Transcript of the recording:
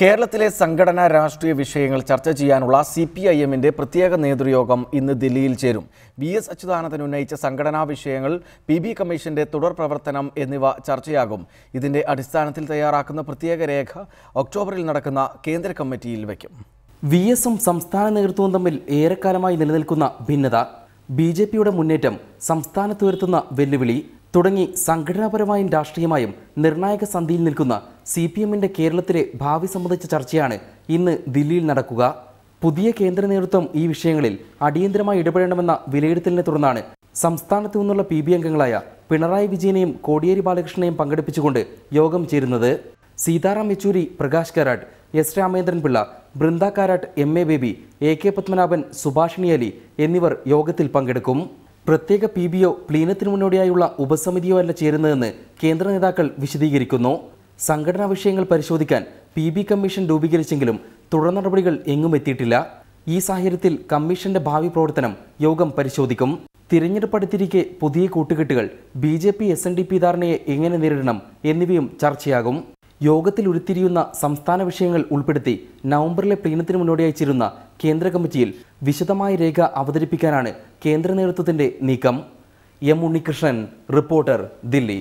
കേരളത്തിലെ സംഘടനാ രാഷ്ട്രീയ വിഷയങ്ങൾ ചർച്ച ചെയ്യാനുള്ള സി പി ഐ എമ്മിൻ്റെ പ്രത്യേക നേതൃയോഗം ഇന്ന് ദില്ലിയിൽ ചേരും വി എസ് അച്യുതാനന്ദൻ ഉന്നയിച്ച സംഘടനാ വിഷയങ്ങൾ പി ബി കമ്മീഷന്റെ തുടർ പ്രവർത്തനം എന്നിവ ചർച്ചയാകും ഇതിന്റെ അടിസ്ഥാനത്തിൽ തയ്യാറാക്കുന്ന പ്രത്യേക രേഖ ഒക്ടോബറിൽ നടക്കുന്ന കേന്ദ്ര കമ്മിറ്റിയിൽ വയ്ക്കും വി എസും സംസ്ഥാന നേതൃത്വവും തമ്മിൽ ഏറെക്കാലമായി നിലനിൽക്കുന്ന ഭിന്നത ബി ജെ പിയുടെ മുന്നേറ്റം വരുത്തുന്ന വെല്ലുവിളി തുടങ്ങി സംഘടനാപരമായും രാഷ്ട്രീയമായും നിർണായക സന്ധിയിൽ നിൽക്കുന്ന സി പി എമ്മിൻ്റെ കേരളത്തിലെ ഭാവി സംബന്ധിച്ച ചർച്ചയാണ് ഇന്ന് ദില്ലിയിൽ നടക്കുക പുതിയ കേന്ദ്ര നേതൃത്വം ഈ വിഷയങ്ങളിൽ അടിയന്തരമായി ഇടപെടണമെന്ന വിലയിരുത്തലിനെ തുടർന്നാണ് സംസ്ഥാനത്തു നിന്നുള്ള പി ബി അംഗങ്ങളായ പിണറായി വിജയനെയും കോടിയേരി ബാലകൃഷ്ണനെയും പങ്കെടുപ്പിച്ചുകൊണ്ട് യോഗം ചേരുന്നത് Sitaram Yechury Prakash Karat S Ramachandran Pillai Brinda Karat M A Baby A K Padmanabhan Subhashini Ali എന്നിവർ യോഗത്തിൽ പങ്കെടുക്കും പ്രത്യേക പി ബിയോ പ്ലീനത്തിന് മുന്നോടിയായുള്ള ഉപസമിതിയോ അല്ല ചേരുന്നതെന്ന് കേന്ദ്ര നേതാക്കൾ വിശദീകരിക്കുന്നു സംഘടനാ വിഷയങ്ങൾ പരിശോധിക്കാൻ പി ബി കമ്മീഷൻ രൂപീകരിച്ചെങ്കിലും തുടർ നടപടികൾ എങ്ങും എത്തിയിട്ടില്ല ഈ സാഹചര്യത്തിൽ കമ്മീഷന്റെ ഭാവി പ്രവർത്തനം യോഗം പരിശോധിക്കും തിരഞ്ഞെടുപ്പടുത്തിരിക്കെ പുതിയ കൂട്ടുകെട്ടുകൾ B J P S N D P ധാരണയെ എങ്ങനെ നേരിടണം എന്നിവയും ചർച്ചയാകും യോഗത്തിൽ ഉരുത്തിരിയുന്ന സംസ്ഥാന വിഷയങ്ങൾ ഉൾപ്പെടുത്തി നവംബറിലെ പ്രീണത്തിന് മുന്നോടിയായിച്ചിരുന്ന കേന്ദ്ര കമ്മിറ്റിയിൽ വിശദമായ രേഖ അവതരിപ്പിക്കാനാണ് കേന്ദ്ര നേതൃത്വത്തിന്റെ നീക്കം എം ഉണ്ണികൃഷ്ണൻ റിപ്പോർട്ടർ ദില്ലി